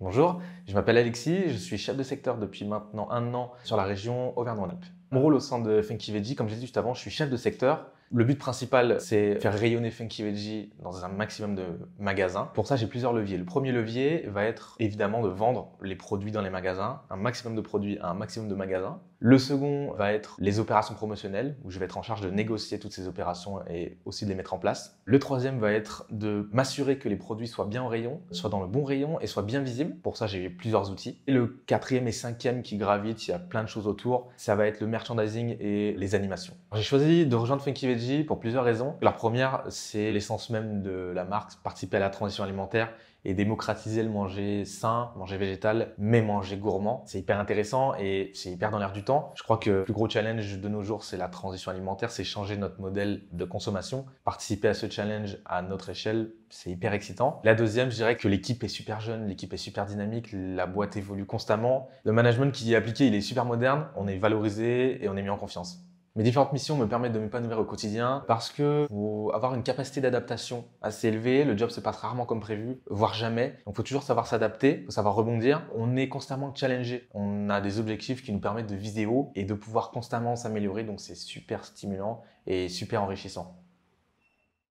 Bonjour, je m'appelle Alexis, je suis chef de secteur depuis maintenant un an sur la région Auvergne-Rhône-Alpes. Mon rôle au sein de Funky Veggie, comme je l'ai dit juste avant, je suis chef de secteur le but principal, c'est faire rayonner Funky Veggie dans un maximum de magasins. Pour ça, j'ai plusieurs leviers. Le premier levier va être évidemment de vendre les produits dans les magasins, un maximum de produits à un maximum de magasins. Le second va être les opérations promotionnelles, où je vais être en charge de négocier toutes ces opérations et aussi de les mettre en place. Le troisième va être de m'assurer que les produits soient bien en rayon, soient dans le bon rayon et soient bien visibles. Pour ça, j'ai plusieurs outils. Et le quatrième et cinquième qui gravitent, il y a plein de choses autour, ça va être le merchandising et les animations. J'ai choisi de rejoindre Funky Veggie pour plusieurs raisons. La première, c'est l'essence même de la marque, participer à la transition alimentaire et démocratiser le manger sain, manger végétal, mais manger gourmand. C'est hyper intéressant et c'est hyper dans l'air du temps. Je crois que le plus gros challenge de nos jours, c'est la transition alimentaire, c'est changer notre modèle de consommation. Participer à ce challenge à notre échelle, c'est hyper excitant. La deuxième, je dirais que l'équipe est super jeune, l'équipe est super dynamique, la boîte évolue constamment. Le management qui y est appliqué, il est super moderne, on est valorisé et on est mis en confiance. Mes différentes missions me permettent de m'épanouir au quotidien parce que pour avoir une capacité d'adaptation assez élevée. Le job se passe rarement comme prévu, voire jamais. Donc, faut toujours savoir s'adapter, savoir rebondir. On est constamment challengé. On a des objectifs qui nous permettent de viser haut et de pouvoir constamment s'améliorer. Donc, c'est super stimulant et super enrichissant.